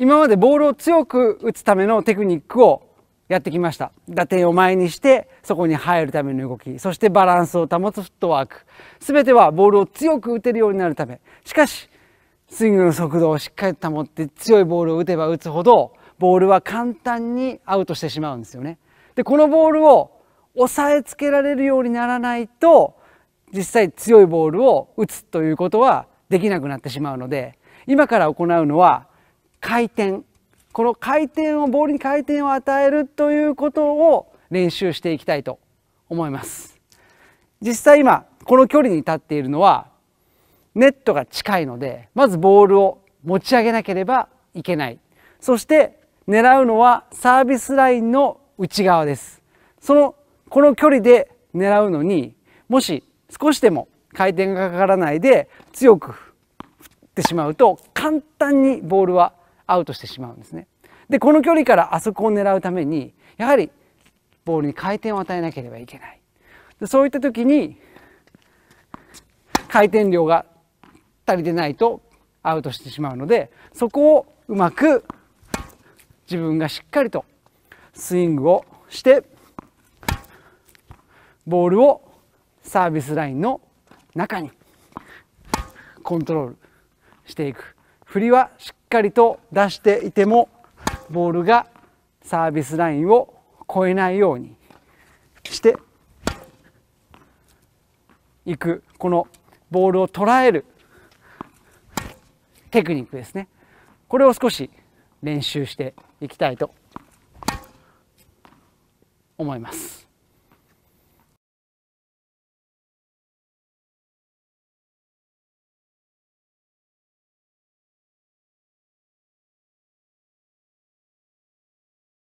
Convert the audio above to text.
今までボールを強く打つためのテクニックをやってきました打点を前にしてそこに入るための動きそしてバランスを保つフットワーク全てはボールを強く打てるようになるためしかしスイングの速度をしっかり保って強いボールを打てば打つほどボールは簡単にアウトしてしまうんですよね。でこのボールを押さえつけられるようにならないと実際強いボールを打つということはできなくなってしまうので今から行うのは回転この回転をボールに回転を与えるということを練習していきたいと思います実際今この距離に立っているのはネットが近いのでまずボールを持ち上げなければいけないそして狙うのはサービスラインの内側ですそのこの距離で狙うのにもし少しでも回転がかからないで強く振ってしまうと簡単にボールはアウトしてしまうんですね。でこの距離からあそこを狙うためにやはりボールに回転を与えなければいけないでそういった時に回転量が足りてないとアウトしてしまうのでそこをうまく自分がしっかりとスイングをしてボールをサービスラインの中にコントロールしていく振りはしっかりと出していてもボールがサービスラインを越えないようにしていくこのボールを捉えるテクニックですねこれを少し練習していきたいと思います。